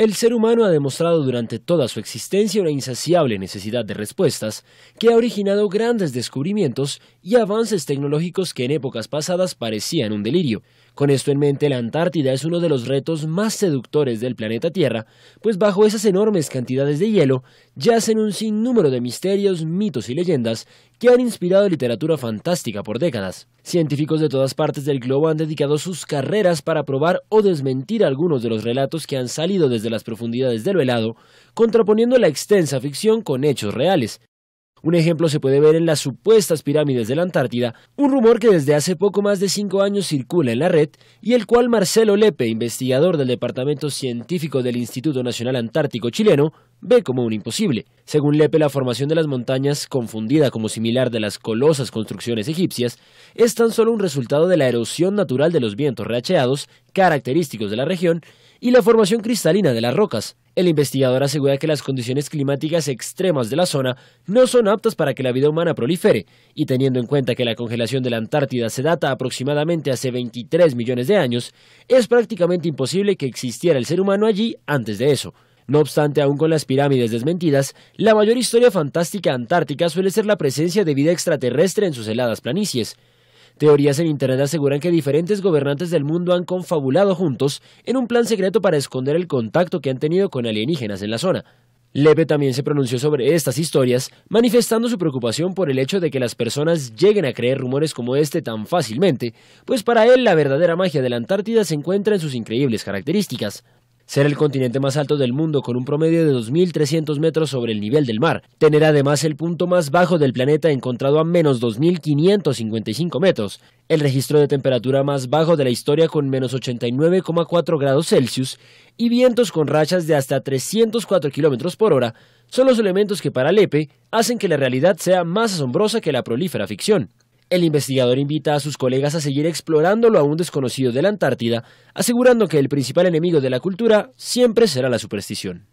El ser humano ha demostrado durante toda su existencia una insaciable necesidad de respuestas que ha originado grandes descubrimientos y avances tecnológicos que en épocas pasadas parecían un delirio, con esto en mente, la Antártida es uno de los retos más seductores del planeta Tierra, pues bajo esas enormes cantidades de hielo yacen un sinnúmero de misterios, mitos y leyendas que han inspirado literatura fantástica por décadas. Científicos de todas partes del globo han dedicado sus carreras para probar o desmentir algunos de los relatos que han salido desde las profundidades del velado, helado, contraponiendo la extensa ficción con hechos reales. Un ejemplo se puede ver en las supuestas pirámides de la Antártida, un rumor que desde hace poco más de cinco años circula en la red y el cual Marcelo Lepe, investigador del Departamento Científico del Instituto Nacional Antártico Chileno, ve como un imposible. Según Lepe, la formación de las montañas, confundida como similar de las colosas construcciones egipcias, es tan solo un resultado de la erosión natural de los vientos reacheados, característicos de la región, y la formación cristalina de las rocas, el investigador asegura que las condiciones climáticas extremas de la zona no son aptas para que la vida humana prolifere, y teniendo en cuenta que la congelación de la Antártida se data aproximadamente hace 23 millones de años, es prácticamente imposible que existiera el ser humano allí antes de eso. No obstante, aún con las pirámides desmentidas, la mayor historia fantástica antártica suele ser la presencia de vida extraterrestre en sus heladas planicies. Teorías en Internet aseguran que diferentes gobernantes del mundo han confabulado juntos en un plan secreto para esconder el contacto que han tenido con alienígenas en la zona. Lepe también se pronunció sobre estas historias, manifestando su preocupación por el hecho de que las personas lleguen a creer rumores como este tan fácilmente, pues para él la verdadera magia de la Antártida se encuentra en sus increíbles características ser el continente más alto del mundo con un promedio de 2.300 metros sobre el nivel del mar, tener además el punto más bajo del planeta encontrado a menos 2.555 metros, el registro de temperatura más bajo de la historia con menos 89,4 grados Celsius y vientos con rachas de hasta 304 kilómetros por hora, son los elementos que para Lepe hacen que la realidad sea más asombrosa que la prolífera ficción. El investigador invita a sus colegas a seguir explorando lo aún desconocido de la Antártida, asegurando que el principal enemigo de la cultura siempre será la superstición.